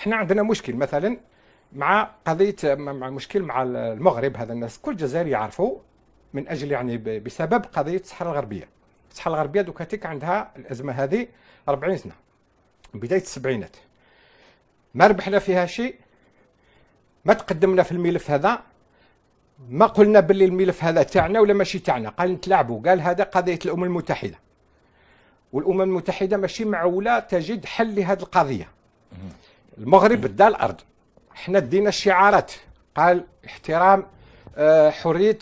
احنا عندنا مشكل مثلا مع قضيه مع مشكل مع المغرب هذا الناس كل جزائري يعرفوا من اجل يعني بسبب قضيه الصحراء الغربيه الصحراء الغربيه دوكا تيك عندها الازمه هذه 40 سنه بدايه السبعينات ما ربحنا فيها شيء ما تقدمنا في الملف هذا ما قلنا باللي الملف هذا تاعنا ولا ماشي تاعنا قال نتلاعبوا قال هذا قضيه الامم المتحده والامم المتحده ماشي معوله تجد حل لهذه القضيه المغرب بدا الارض حنا دينا الشعارات قال احترام آه، حريه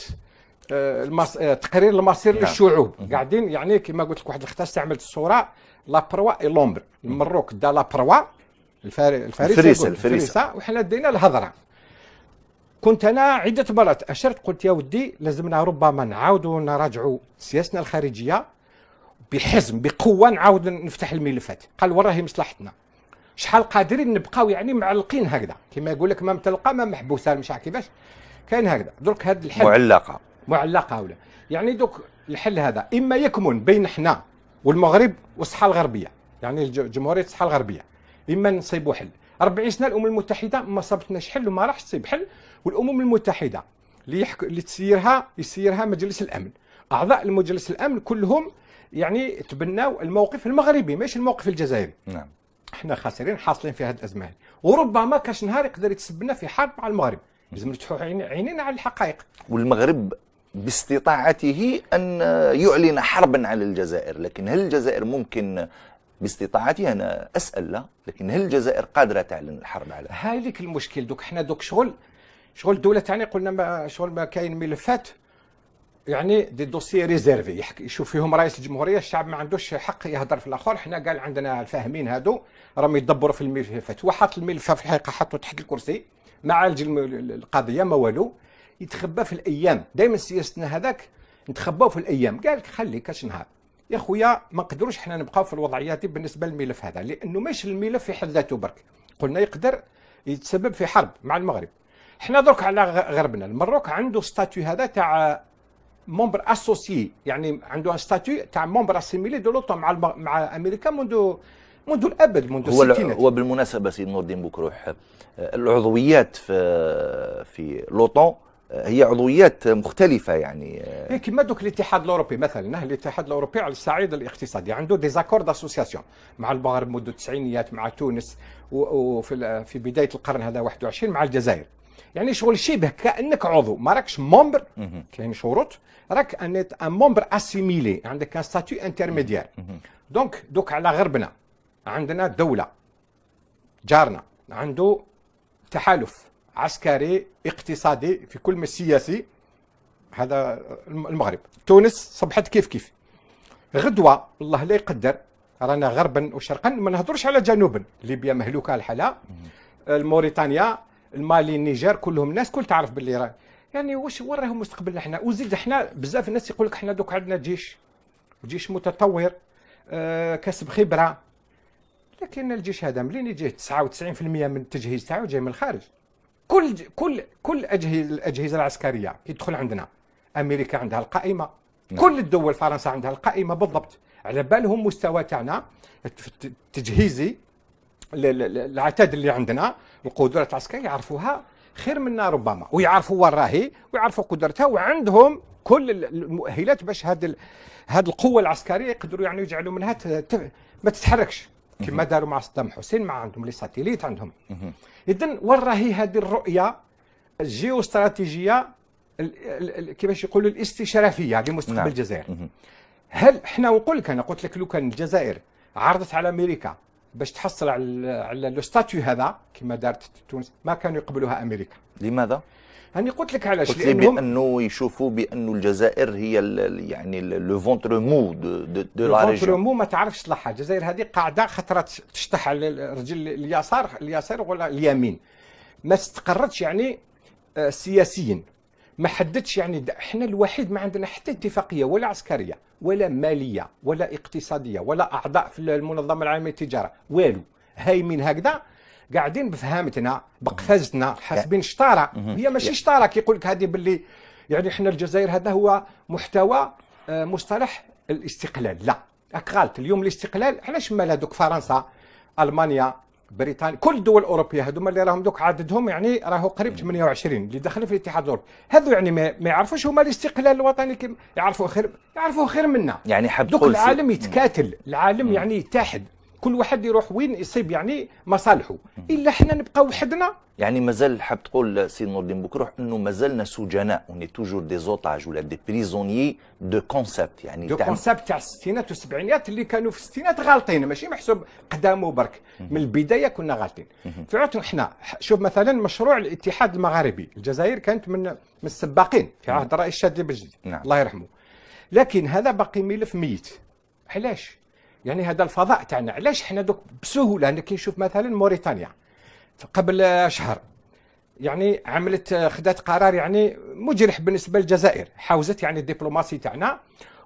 آه، المص... آه، تقرير المصير نعم. للشعوب قاعدين يعني كما قلت لك واحد الاختار استعملت الصوره لا بروا اي لومبر المروك دا لا بروا الفريسه الفريسه, الفريسة. وحنا دينا الهضره كنت انا عده مرات اشرت قلت يا ودي لازمنا ربما نعاودوا نراجعوا سياستنا الخارجيه بحزم بقوه نعاود نفتح الملفات قال وراه مصلحتنا شحال قادرين نبقاو يعني معلقين هكذا كما يقول لك ما متلقى ما محبوسه مش عارف كيفاش كاين هكذا درك هذا الحل معلقه معلقه ولا يعني دوك الحل هذا اما يكمن بين حنا والمغرب والصحه الغربيه يعني جمهوريه الصحه الغربيه اما نصيبوا حل 40 سنه الامم المتحده ما صابتناش حل وما راحش تصيب حل والامم المتحده اللي يحك... اللي تسيرها يسيرها مجلس الامن اعضاء المجلس الامن كلهم يعني تبناو الموقف المغربي ماشي الموقف الجزائري نعم احنا خاسرين حاصلين في هذه الازمه وربما كاش نهار يقدر يتسبنا في حرب مع المغرب لازم نفتحوا عينينا على الحقائق والمغرب باستطاعته ان يعلن حربا على الجزائر لكن هل الجزائر ممكن باستطاعتي انا اسال لا لكن هل الجزائر قادره تعلن الحرب على هاي ليك المشكل دوك حنا دوك شغل شغل الدوله تاعنا قلنا ما شغل ما كاين ملفات يعني دي دوسي ريزيرفي يشوف فيهم رئيس الجمهوريه الشعب ما عندوش حق يهضر في الاخر حنا قال عندنا الفاهمين هادو راهم يدبروا في الملفات وحط الملف في الحقيقه حطه تحت الكرسي ما عالج القضيه ما والو يتخبى في الايام دائما سياستنا هذاك نتخباو في الايام قال لك خليك كاش نهار يا خويا ما نقدروش حنا نبقاو في الوضعيه دي بالنسبه للملف هذا لانه ماشي الملف في حد ذاته برك قلنا يقدر يتسبب في حرب مع المغرب حنا درك على غربنا المروك عنده ستاتيو هذا تاع ممبر اسوسي يعني عنده ان تاع ممبر اسيميلي دو لوطو مع الم... مع امريكا منذ منذ الابد منذ هو الستينات هو بالمناسبه سيد نور الدين بوكروح العضويات في في لوطو هي عضويات مختلفة يعني هي إيه، كما دوك الاتحاد الاوروبي مثلا الاتحاد الاوروبي على الصعيد الاقتصادي عنده ديزاكور داسوسياسيون مع المغرب منذ التسعينيات مع تونس وفي في بداية القرن هذا 21 مع الجزائر يعني شغل شبه كانك عضو ما راكش مومبر كاين شروط راك ان مومبر اسيميلي عندك ان ستاتيو انترميديير دونك دوك على غربنا عندنا دوله جارنا عنده تحالف عسكري اقتصادي في كل ما سياسي هذا المغرب تونس صبحت كيف كيف غدوه الله لا يقدر رانا غربا وشرقا ما نهضرش على جنوبا ليبيا مهلوكه الحاله موريتانيا المالي النيجر كلهم الناس كل تعرف باللي راه يعني واش وراهم مستقبلنا حنا وزيد حنا بزاف الناس يقول لك حنا دوك عندنا جيش جيش متطور آه كسب خبره لكن الجيش هذا ملي يجيه 99% من التجهيز تاعو جاي من الخارج كل كل كل أجهز الاجهزه العسكريه يدخل عندنا امريكا عندها القائمه نعم. كل الدول فرنسا عندها القائمه بالضبط على بالهم مستوى تاعنا التجهيزي العتاد اللي عندنا القدرات العسكريه يعرفوها خير منا ربما ويعرفوا وين راهي ويعرفوا قدرتها وعندهم كل المؤهلات باش هاد هاد القوه العسكريه يقدروا يعني يجعلوا منها ما تتحركش كما داروا مع صدام حسين مع عندهم لي ساتيليت عندهم اذا وين راهي هذه الرؤيه ال... ال... كيفاش يقولوا الاستشرافيه لمستقبل نعم. الجزائر هل احنا نقول لك انا قلت لك لو كان الجزائر عرضت على امريكا باش تحصل على على لو ستاتيو هذا كما دارت تونس ما كانوا يقبلوها امريكا لماذا؟ هاني قلت لك علاش قلت لي بانه يشوفوا بانه الجزائر هي الـ يعني لو فونتر مو دو لا ريجيون مو ما تعرفش حاجه الجزائر هذه قاعده خطره تشطح على الرجل اليسار اليسار ولا اليمين ما استقرتش يعني آه، سياسيا ما حددش يعني احنا الوحيد ما عندنا حتى اتفاقيه ولا عسكريه ولا ماليه ولا اقتصاديه ولا اعضاء في المنظمه العالميه للتجاره والو هايمين هكذا قاعدين بفهامتنا بقفزتنا حاسبين شطاره هي ماشي شطاره كيقول لك هذه باللي يعني احنا الجزائر هذا هو محتوى آه، مصطلح الاستقلال لا اكغالت اليوم الاستقلال علاش مال هذوك فرنسا المانيا بريطانيا كل الدول الاوروبيه هذوما اللي راهم دوك عددهم يعني راهو قريب 28 اللي دخلوا في الاتحاد الاوروبي هذو يعني ما, ما يعرفوش هما الاستقلال الوطني كم يعرفوه خير يعرفوه خير منا يعني حاب دوك العالم يتكاتل العالم يعني يتحد كل واحد يروح وين يصيب يعني مصالحه الا حنا نبقى وحدنا يعني مازال حاب تقول سي نور الدين بكروح انه مازلنا سجناء اوني توجور دي زوتاج ولا دي بريزونيي دو كونسيبت يعني دو كونسيبت تاع الستينات والسبعينات اللي كانوا في الستينات غالطين ماشي محسوب قدام برك من البدايه كنا غالطين في عهدنا احنا شوف مثلا مشروع الاتحاد المغاربي الجزائر كانت من من السباقين في عهد الرئيس شادي بن نعم. الله يرحمه لكن هذا باقي ملف ميت علاش يعني هذا الفضاء تاعنا علاش حنا دوك بسهوله انا كي نشوف مثلا موريتانيا قبل شهر يعني عملت آه، خدات قرار يعني مجرح بالنسبه للجزائر حاوزت يعني الدبلوماسي تاعنا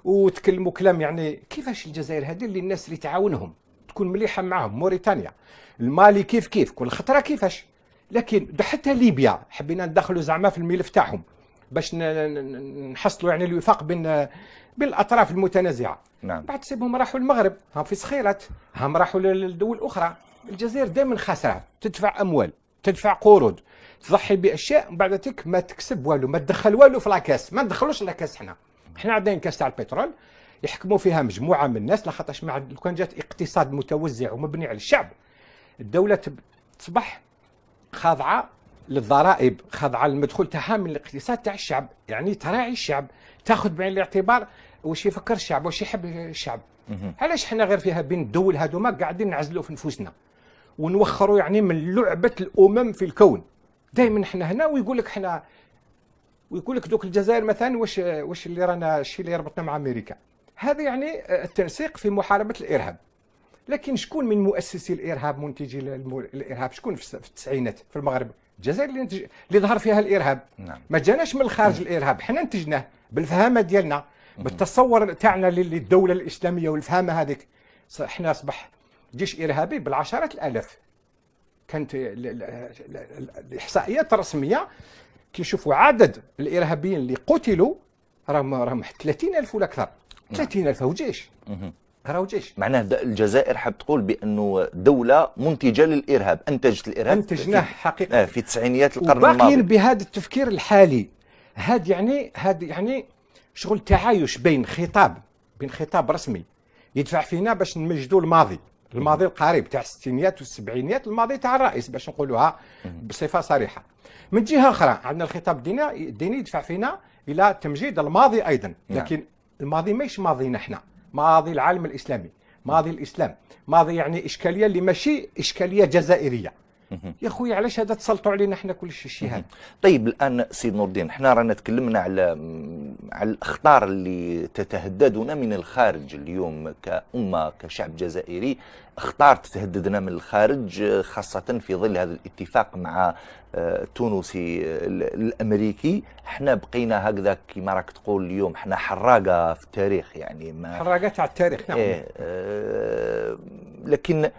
وتكلموا كلام يعني كيفاش الجزائر هذه اللي الناس اللي تعاونهم تكون مليحه معاهم موريتانيا المالي كيف كيف كل خطره كيفاش لكن حتى ليبيا حبينا ندخلوا زعما في الملف تاعهم باش نحصلوا يعني الوفاق بين آه، بالاطراف المتنازعه نعم بعد سيبهم راحوا المغرب هم في صخيرات هم راحوا للدول الاخرى الجزائر دائما خاسره تدفع اموال تدفع قروض تضحي باشياء بعد تك ما تكسب والو ما تدخل والو في لاكاس ما ندخلوش لاكاس حنا حنا عندنا كاس تاع البترول يحكموا فيها مجموعه من الناس لخاطرش مع لو كان جات اقتصاد متوزع ومبني على الشعب الدوله تصبح خاضعه للضرائب خاضعه للمدخول تاعها من الاقتصاد تاع الشعب يعني تراعي الشعب تاخذ بعين الاعتبار واش يفكر الشعب واش يحب الشعب علاش حنا غير فيها بين الدول هذوما قاعدين نعزلوا في نفوسنا ونوخروا يعني من لعبه الامم في الكون دائما حنا هنا ويقول لك حنا ويقول لك دوك الجزائر مثلا واش واش اللي رانا الشيء اللي يربطنا مع امريكا هذا يعني التنسيق في محاربه الارهاب لكن شكون من مؤسسي الارهاب منتجي الارهاب شكون في التسعينات في المغرب الجزائر اللي نتج... اللي ظهر فيها الارهاب نعم. ما جاناش من الخارج نعم. الارهاب حنا نتجناه بالفهامه ديالنا بالتصور تاعنا للدوله الاسلاميه والفهامه هذيك حنا اصبح جيش ارهابي بالعشرات الالاف كانت الاحصائيات الرسميه كيشوفوا عدد الارهابيين اللي قتلوا راهم راهم 30000 ولا اكثر 30000 نعم. هو جيش كراوجيش معناه الجزائر حاب تقول بانه دوله منتجه للارهاب انتجت الارهاب انتجناه حقيقه آه، في تسعينيات القرن الماضي باقيين بهذا التفكير الحالي هذا يعني هذا يعني شغل تعايش بين خطاب بين خطاب رسمي يدفع فينا باش نمجدوا الماضي الماضي القريب تاع الستينيات والسبعينيات الماضي تاع الرئيس باش نقولوها بصفه صريحه من جهه اخرى عندنا الخطاب الديني الديني يدفع فينا الى تمجيد الماضي ايضا نعم. لكن الماضي ماهيش ماضينا احنا ماضي العالم الاسلامي ماضي الاسلام ماضي يعني اشكاليه اللي ماشي اشكاليه جزائريه يا خويا علاش هذا تسلطوا علينا احنا كل شيء هذا طيب الان سيد نور الدين احنا رانا تكلمنا على على الاخطار اللي تتهددنا من الخارج اليوم كامه كشعب جزائري اخطار تتهددنا من الخارج خاصه في ظل هذا الاتفاق مع آه، التونسي الامريكي احنا بقينا هكذا كما راك تقول اليوم احنا حراقه في التاريخ يعني ما حراقه تاع التاريخ نعم إيه اه لكن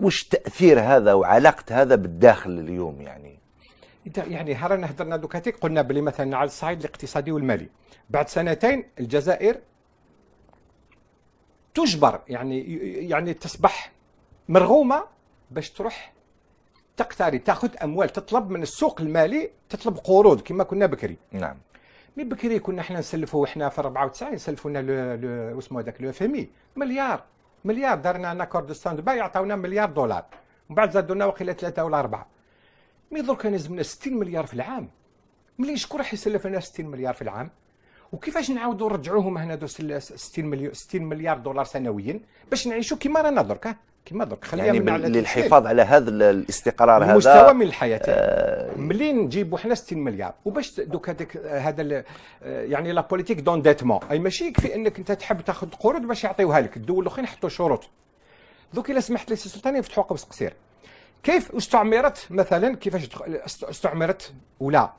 وش تاثير هذا وعلاقه هذا بالداخل اليوم يعني يعني هرنا هضرنا دوكا قلنا بلي مثلا على الصعيد الاقتصادي والمالي بعد سنتين الجزائر تجبر يعني يعني تصبح مرغومه باش تروح تقتري تاخذ اموال تطلب من السوق المالي تطلب قروض كما كنا بكري نعم مي بكري كنا احنا نسلفوا احنا في 94 سلفوا لنا اسمه هذاك لو اف مليار مليار درنا لنا كردستان دبي عطاونا مليار دولار من بعد زادونا وقيلا ثلاثه ولا اربعه مي درك لنا 60 مليار في العام ملي شكون راح يسلف لنا 60 مليار في العام وكيفاش نعاودوا نرجعوهم هنا دو 60 مليار 60 مليار دولار سنويا باش نعيشوا كيما رانا درك كما درك خلينا يعني من للحفاظ على هذا الاستقرار هذا مستوى من الحياه آه ملي نجيبوا حنا 60 مليار وباش دوك هذاك هذا آه، يعني لا بوليتيك دون ديتمون اي ماشي يكفي انك انت تحب تاخذ قروض باش يعطيوها لك الدول الاخرين حطوا شروط دوك الا سمحت لي السلطان يفتحوا قبس قصير كيف استعمرت مثلا كيفاش استعمرت ولا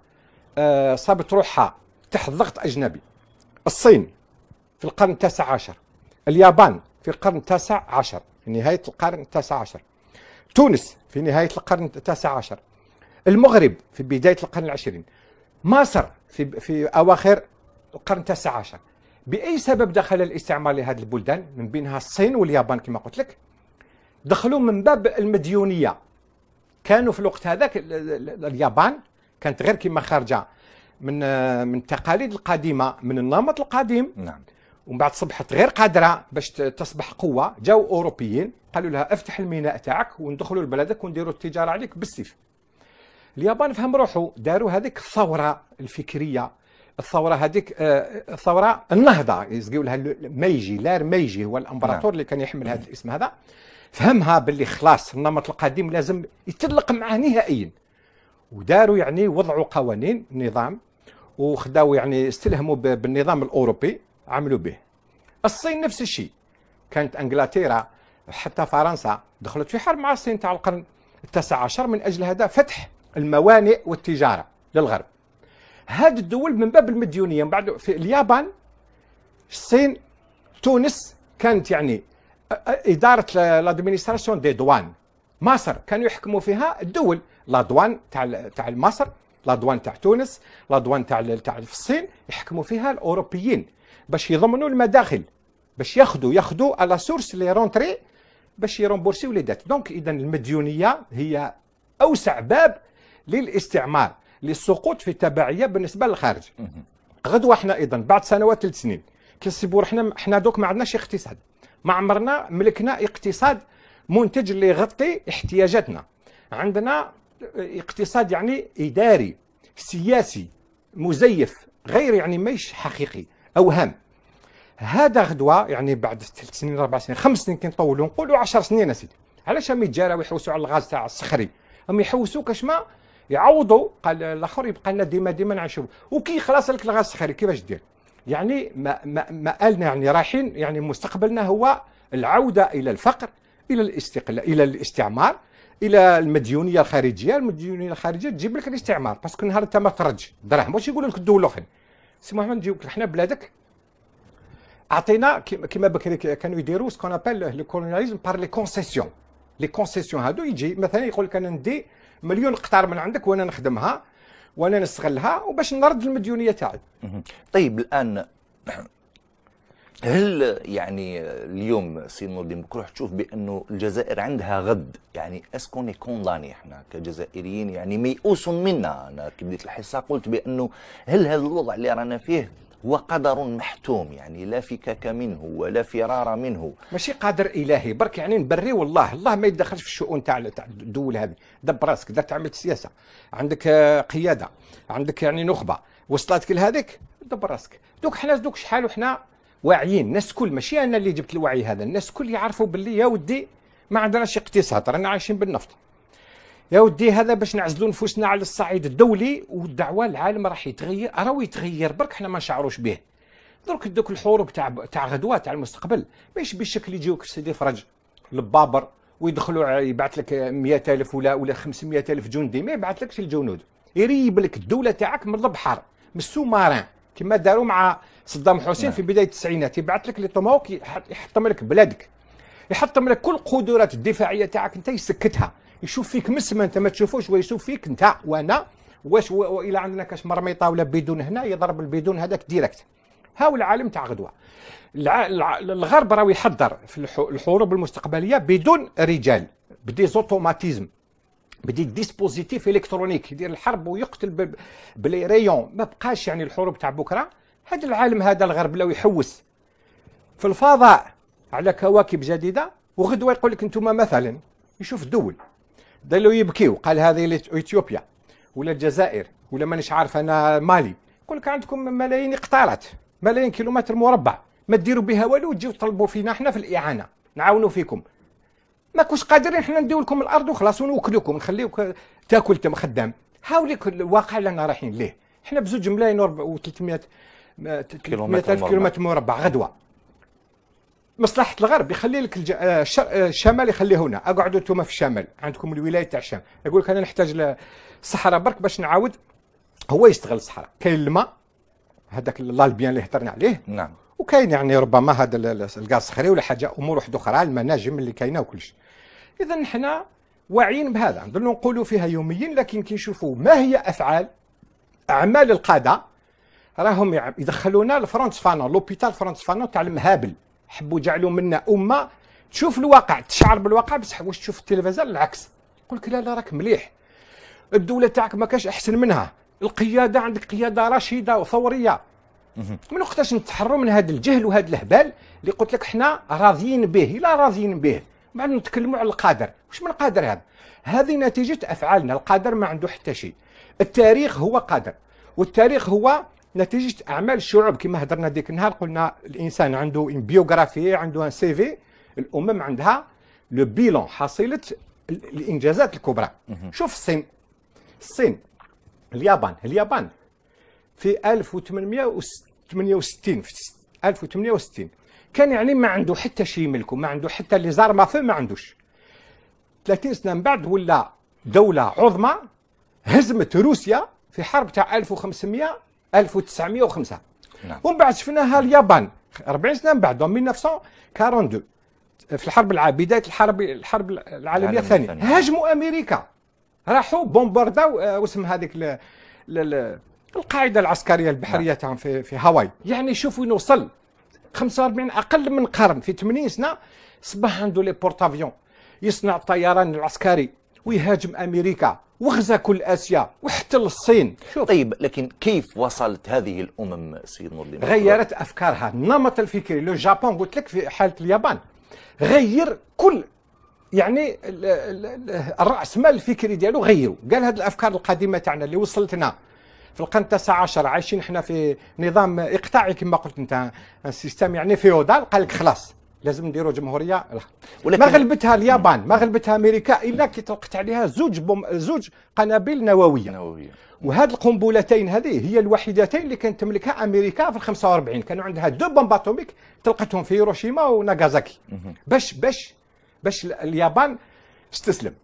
آه صابت روحها تحت ضغط اجنبي الصين في القرن التاسع عشر اليابان في القرن التاسع عشر في نهاية القرن التاسع عشر تونس في نهاية القرن التاسع عشر المغرب في بداية القرن العشرين مصر في, في أواخر القرن التاسع عشر بأي سبب دخل الاستعمار لهذه البلدان من بينها الصين واليابان كما قلت لك دخلوا من باب المديونية كانوا في الوقت هذاك اليابان كانت غير كما خارجة من آه، من التقاليد القديمة من النمط القديم نعم. ومن بعد صبحت غير قادره باش تصبح قوه جاو اوروبيين قالوا لها افتح الميناء تاعك وندخلوا لبلدك ونديروا التجاره عليك بالسيف اليابان فهم روحو داروا هذيك الثوره الفكريه الثوره هذيك آه، الثوره النهضه يسقيو لها ميجي لار ميجي هو الامبراطور نعم. اللي كان يحمل هذا الاسم هذا فهمها باللي خلاص النمط القديم لازم يتلق معاه نهائيا وداروا يعني وضعوا قوانين نظام وخداو يعني استلهموا بالنظام الاوروبي عملوا به الصين نفس الشيء كانت انجلترا حتى فرنسا دخلت في حرب مع الصين تاع القرن التاسع عشر من اجل هذا فتح الموانئ والتجاره للغرب هذه الدول من باب المديونيه من بعد في اليابان الصين تونس كانت يعني اداره لادمينستراسيون دي دوان مصر كانوا يحكموا فيها الدول لا دوان تاع تاع مصر لا دوان تاع تونس لا دوان تاع تاع الصين يحكموا فيها الاوروبيين باش يضمنوا المداخل باش ياخذوا ياخذوا على سورس لي رونتري باش يرومبورسيو لي دات دونك اذا المديونيه هي اوسع باب للاستعمار للسقوط في التبعيه بالنسبه للخارج غدوه احنا ايضا بعد سنوات ثلاث سنين كيصيبوا احنا احنا دوك ما عندناش اقتصاد ما عمرنا ملكنا اقتصاد منتج اللي يغطي احتياجاتنا عندنا اقتصاد يعني اداري سياسي مزيف غير يعني مش حقيقي اوهام هذا غدوه يعني بعد ثلاث سنين اربع سنين خمس سنين كنطولوا نقولوا 10 سنين اسيدي علاش هم يتجاراو يحوسوا على الغاز تاع الصخري هم يحوسوا كاش ما يعوضوا قال الاخر يبقى لنا ديما ديما نعيشوا وكي خلاص لك الغاز الصخري كيفاش دير يعني ما ما مآلنا يعني رايحين يعني مستقبلنا هو العوده الى الفقر الى الاستقلال الى الاستعمار الى المديونيه الخارجيه المديونيه الخارجيه تجيب لك الاستعمار باسكو نهار انت ما تخرج دراهم واش يقول لك الدول الاخرين سي محمد نجيوك حنا بلادك عطينا كما بكري كانوا يديروا سكون ابل لو كولونياليزم بار لي كونسيسيون لي كونسيسيون هادو يجي مثلا يقول لك انا ندي مليون قطار من عندك وانا نخدمها وانا نستغلها وباش نرد المديونيه تاعي. طيب الان هل يعني اليوم سي نور الدين بكروح تشوف بانه الجزائر عندها غد يعني اسكون كونلاني احنا كجزائريين يعني ميؤوس منا انا كي بديت الحصه قلت بانه هل هذا الوضع اللي رانا فيه هو قدر محتوم يعني لا فكاك منه ولا فرار منه ماشي قدر الهي برك يعني نبري والله الله ما يدخلش في الشؤون تاع تاع الدول هذه دب راسك درت عملت سياسه عندك آه، قياده عندك يعني نخبه وصلتك لهذيك دب راسك دوك حنا دوك شحال وحنا واعيين الناس الكل ماشي انا اللي جبت الوعي هذا الناس الكل يعرفوا باللي يا ودي ما عندناش اقتصاد رانا عايشين بالنفط يا ودي هذا باش نعزلوا نفوسنا على الصعيد الدولي والدعوه العالم راح يتغير راهو يتغير برك حنا ما نشعروش به درك دوك الحروب تاع تاع غدوه تاع المستقبل ماشي بالشكل يجيوك في سيدي فرج البابر ويدخلوا يبعث لك 100000 ولا ولا 500000 جندي ما يبعث لكش الجنود يريب لك الدوله تاعك من البحر من السومارين كما داروا مع صدام حسين نعم. في بدايه التسعينات يبعث لك لطموك يحطم لك بلادك يحطم لك كل قدرات الدفاعيه تاعك انت يسكتها يشوف فيك مسمى انت ما تشوفوش ويشوف فيك انت وانا واش والى عندنا كاش مرميطه ولا بدون هنا يضرب البدون هذاك ديريكت هاو العالم تاع غدوه الغرب راهو يحضر في الحروب المستقبليه بدون رجال بدي زوتوماتيزم بدي ديسبوزيتيف الكترونيك يدير الحرب ويقتل بالريون ما بقاش يعني الحروب تاع بكره هذا العالم هذا الغرب لو يحوس في الفضاء على كواكب جديده وغدوه يقول لك انتم مثلا يشوف الدول دلو يبكي وقال هذه اثيوبيا ولا الجزائر ولا مانيش عارف انا مالي يقول لك عندكم ملايين قطارات ملايين كيلومتر مربع ما ديروا بها والو تجيو تطلبوا فينا احنا في الاعانه نعاونوا فيكم ما كوش قادرين احنا نديو لكم الارض وخلاص ونوكلوكم نخليوك تاكل تم خدام هاوليك الواقع اللي رانا رايحين ليه احنا بزوج ملايين و 300 300 كيلومتر مربع غدوه مصلحه الغرب يخلي لك الج... آه، آه، الشمال يخليه هنا اقعدوا انتم في الشمال عندكم الولايه تاع الشام يقول لك انا نحتاج للصحراء برك باش نعاود هو يشتغل الصحراء كاين الماء هذاك الالبيان اللي هضرنا عليه نعم وكاين يعني ربما هذا الغاز الصخري ولا حاجه امور واحده اخرى المناجم اللي كاينه وكلش اذا حنا واعيين بهذا نظلوا نقولوا فيها يوميا لكن كي نشوفوا ما هي افعال اعمال القاده راهم يدخلونا لفرونس فانون لوبيتال فرونس فانون تاع المهابل حبوا جعلوا منا امه تشوف الواقع تشعر بالواقع بصح واش تشوف التلفزه العكس يقول لك لا لا راك مليح الدوله تاعك ما كاش احسن منها القياده عندك قياده رشيده وثوريه من وقتاش نتحروا من هذا الجهل وهذا الهبال اللي قلت لك حنا راضيين به لا راضيين به بعد نتكلموا على القادر واش من قادر هذا هذه نتيجه افعالنا القادر ما عنده حتى شيء التاريخ هو قادر والتاريخ هو نتيجه اعمال الشعوب كما هضرنا ديك النهار قلنا الانسان عنده بيوغرافي عنده ان سي في الامم عندها لو بيلون حصيله الانجازات الكبرى شوف الصين الصين اليابان اليابان في 1868 في 1860 كان يعني ما عنده حتى شيء يملكه ما عنده حتى اللي زار ما فيه ما عندوش 30 سنه من بعد ولا دوله عظمى هزمت روسيا في حرب تاع 1500 1905 نعم. ومن بعد شفناها اليابان 40 سنه من بعد 1942 في الحرب العالميه بدايه الحرب الحرب العالميه الثانيه هاجموا امريكا راحوا بومبارداو آه، واسم هذيك القاعده العسكريه البحريه نعم. تاعهم في في هاواي يعني شوفوا نوصل 45 اقل من قرن في 80 سنه صبح عنده لي بورتافيون يصنع الطيران العسكري ويهاجم امريكا وغزا كل اسيا وحتل الصين شوف. طيب لكن كيف وصلت هذه الامم سيد نور الدين غيرت افكارها النمط الفكري لو جابون قلت لك في حاله اليابان غير كل يعني الراس مال الفكري ديالو غيروا قال هذه الافكار القديمه تاعنا اللي وصلتنا في القرن التاسع عشر عايشين احنا في نظام اقطاعي كما قلت انت سيستم يعني فيودال قال لك خلاص لازم نديروا جمهوريه ولكن ما غلبتها اليابان ما غلبتها امريكا الا كي طلقت عليها زوج بوم زوج قنابل نوويه نوويه وهاد القنبلتين هذه هي الوحيدتين اللي كانت تملكها امريكا في 45 كانوا عندها دو بومب اتوميك طلقتهم في هيروشيما وناغازاكي باش باش باش اليابان استسلم